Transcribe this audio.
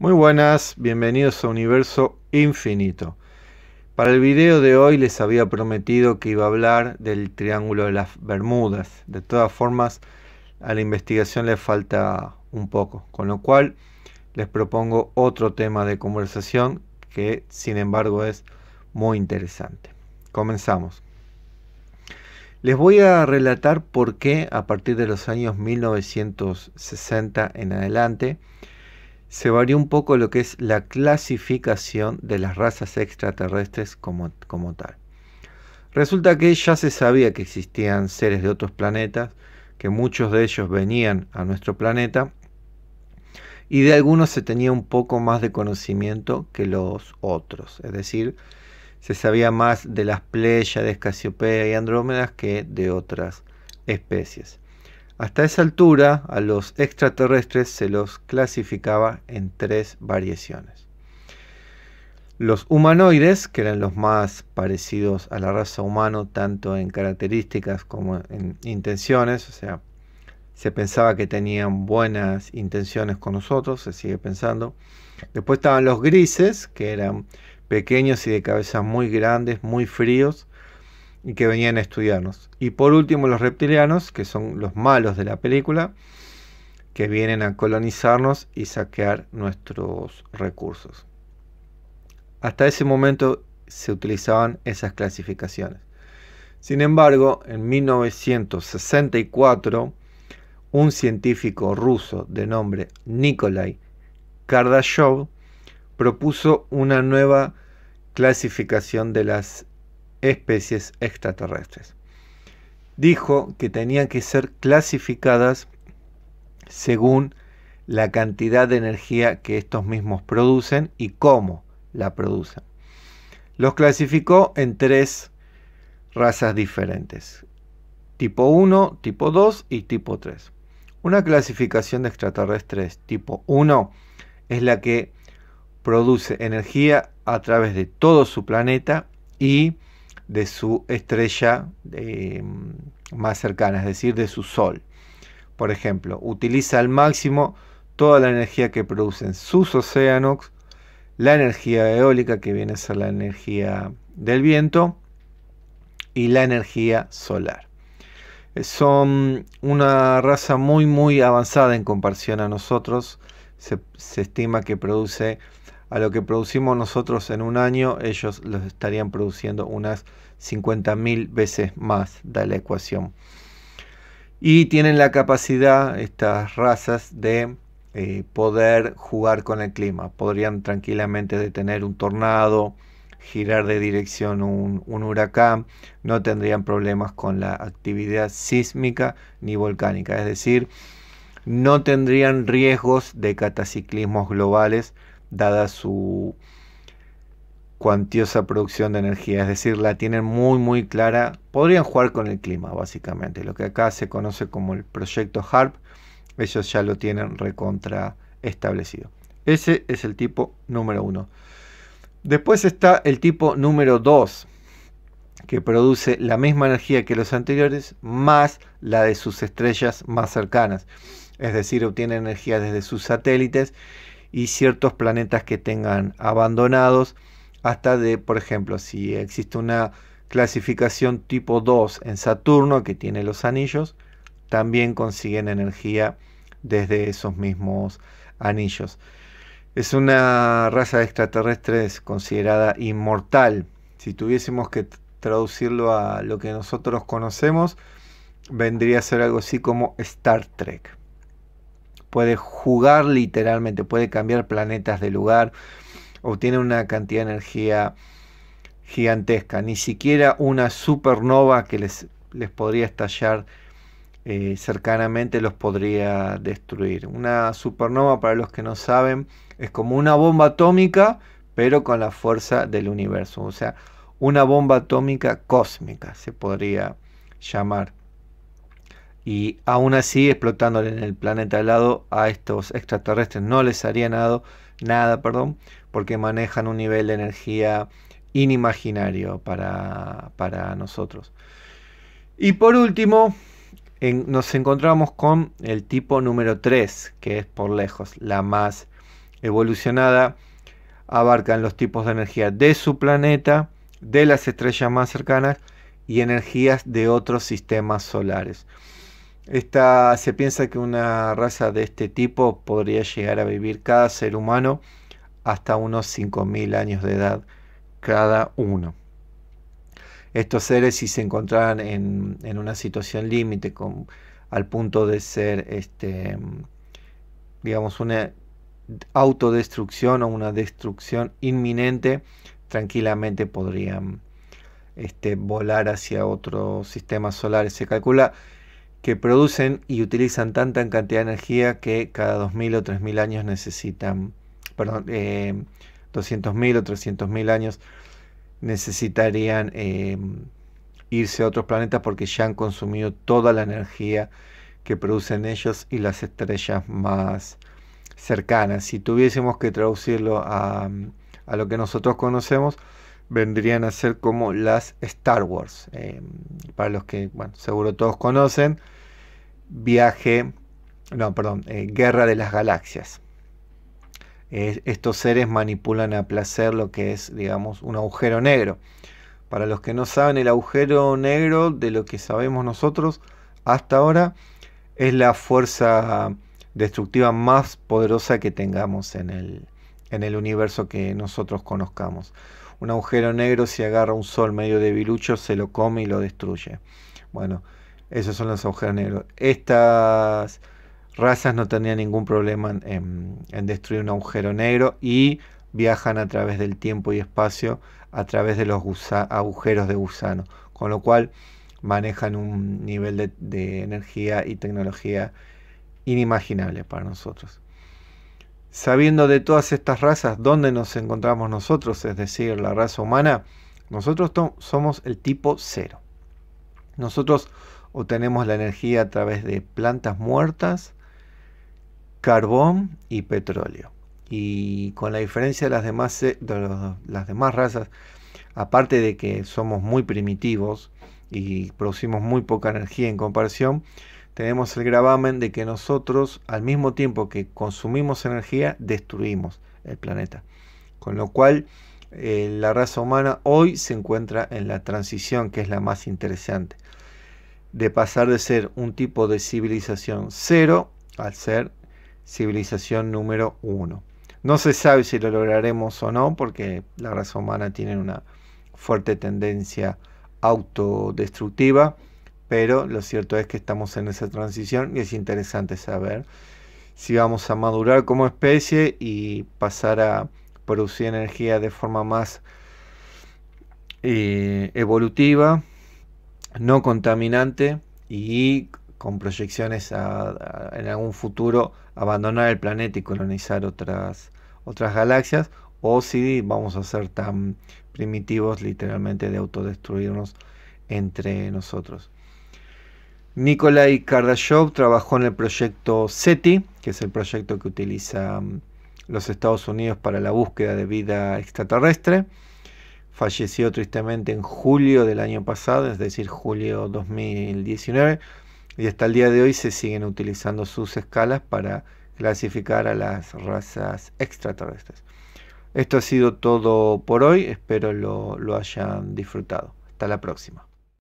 Muy buenas, bienvenidos a Universo Infinito. Para el video de hoy les había prometido que iba a hablar del Triángulo de las Bermudas. De todas formas, a la investigación le falta un poco, con lo cual les propongo otro tema de conversación que sin embargo es muy interesante. Comenzamos. Les voy a relatar por qué a partir de los años 1960 en adelante, se varió un poco lo que es la clasificación de las razas extraterrestres como, tal. Resulta que ya se sabía que existían seres de otros planetas, que muchos de ellos venían a nuestro planeta, y de algunos se tenía un poco más de conocimiento que los otros. Es decir, se sabía más de las de Casiopea y Andrómedas que de otras especies. Hasta esa altura a los extraterrestres se los clasificaba en tres variaciones. Los humanoides, que eran los más parecidos a la raza humana, tanto en características como en intenciones, o sea, se pensaba que tenían buenas intenciones con nosotros, se sigue pensando. Después estaban los grises, que eran pequeños y de cabezas muy grandes, muy fríos, y que venían a estudiarnos. Y por último los reptilianos, que son los malos de la película, que vienen a colonizarnos y saquear nuestros recursos. Hasta ese momento se utilizaban esas clasificaciones. Sin embargo, en 1964, un científico ruso de nombre Nikolai Kardashov propuso una nueva clasificación de las especies extraterrestres. Dijo que tenían que ser clasificadas según la cantidad de energía que estos mismos producen y cómo la producen. Los clasificó en tres razas diferentes, tipo 1, tipo 2 y tipo 3. Una clasificación de extraterrestres tipo 1 es la que produce energía a través de todo su planeta y de su estrella eh, más cercana, es decir, de su Sol. Por ejemplo, utiliza al máximo toda la energía que producen sus océanos, la energía eólica, que viene a ser la energía del viento, y la energía solar. Eh, son una raza muy muy avanzada en comparación a nosotros. se estima que produce a lo que producimos nosotros en un año, ellos los estarían produciendo unas 50.000 veces más da la ecuación. Y tienen la capacidad, estas razas, de eh, poder jugar con el clima. Podrían tranquilamente detener un tornado, girar de dirección un, un, huracán, no tendrían problemas con la actividad sísmica ni volcánica. Es decir, no tendrían riesgos de cataciclismos globales dada su cuantiosa producción de energía, es decir, la tienen muy muy clara, podrían jugar con el clima básicamente, lo que acá se conoce como el proyecto HARP, ellos ya lo tienen recontra establecido. Ese es el tipo número uno. Después está el tipo número dos, que produce la misma energía que los anteriores, más la de sus estrellas más cercanas. Es decir, obtiene energía desde sus satélites y ciertos planetas que tengan abandonados, hasta de, por ejemplo, si existe una clasificación tipo 2 en Saturno que tiene los anillos, también consiguen energía desde esos mismos anillos. Es una raza de extraterrestres considerada inmortal. Si tuviésemos que traducirlo a lo que nosotros conocemos, vendría a ser algo así como Star Trek puede jugar literalmente, puede cambiar planetas de lugar, obtiene una cantidad de energía gigantesca. Ni siquiera una supernova que les, les podría estallar eh, cercanamente los podría destruir. Una supernova, para los que no saben, es como una bomba atómica, pero con la fuerza del universo. O sea, una bomba atómica cósmica se podría llamar y aún así explotándole en el planeta al lado a estos extraterrestres no les haría nada, nada perdón, porque manejan un nivel de energía inimaginario para, nosotros. Y por último, nos encontramos con el tipo número 3, que es por lejos la más evolucionada. Abarcan los tipos de energía de su planeta, de las estrellas más cercanas y energías de otros sistemas solares. Esta, se piensa que una raza de este tipo podría llegar a vivir cada ser humano hasta unos 5.000 años de edad cada uno. Estos seres si se encontraran en, una situación límite al punto de ser este, digamos una autodestrucción o una destrucción inminente, tranquilamente podrían este, volar hacia otro sistema solar. Se calcula que producen y utilizan tanta cantidad de energía que cada 2.000 o 3.000 años necesitan, perdón, 200.000 em, o 300.000 años necesitarían em, irse a otros planetas porque ya han consumido toda la energía que producen ellos y las estrellas más cercanas. Si tuviésemos que traducirlo a, lo que nosotros conocemos, vendrían a ser como las Star Wars. Em, para los que, bueno, seguro todos conocen, viaje, no, perdón, eh, guerra de las galaxias. estos seres manipulan a placer lo que es, digamos, un agujero negro. Para los que no saben, el agujero negro, de lo que sabemos nosotros hasta ahora, es la fuerza destructiva más poderosa que tengamos en el, en el universo que nosotros conozcamos. Un agujero negro si agarra un sol medio debilucho se lo come y lo destruye. Bueno, esos son los agujeros negros. Estas razas no tenían ningún problema en, destruir un agujero negro y viajan a través del tiempo y espacio, a través de los agujeros de gusano, con lo cual manejan un nivel de, de energía y tecnología inimaginable para nosotros. Sabiendo de todas estas razas dónde nos encontramos nosotros, es decir, la raza humana, nosotros somos el tipo cero. Nosotros tenemos la energía a través de plantas muertas, carbón y petróleo. Y con la diferencia de las demás, razas, aparte de que somos muy primitivos y producimos muy poca energía en comparación, tenemos el gravamen de que nosotros, al mismo tiempo que consumimos energía, destruimos el planeta. Con lo cual, eh, la raza humana hoy se encuentra en la transición, que es la más interesante de pasar de ser un tipo de civilización cero al ser civilización número uno. No se sabe si lo lograremos o no, porque la raza humana tiene una fuerte tendencia autodestructiva, pero lo cierto es que estamos en esa transición y es interesante saber si vamos a madurar como especie y pasar a producir energía de forma más eh, evolutiva no contaminante y con proyecciones en algún futuro abandonar el planeta y colonizar otras, otras galaxias o si vamos a ser tan primitivos literalmente de autodestruirnos entre nosotros. Nikolai Kardashev trabajó en el proyecto SETI, que es el proyecto que utiliza mm, los Estados Unidos para la búsqueda de vida extraterrestre falleció tristemente en julio del año pasado, es decir, julio 2019, y hasta el día de hoy se siguen utilizando sus escalas para clasificar a las razas extraterrestres. Esto ha sido todo por hoy, espero lo, lo hayan disfrutado. Hasta la próxima.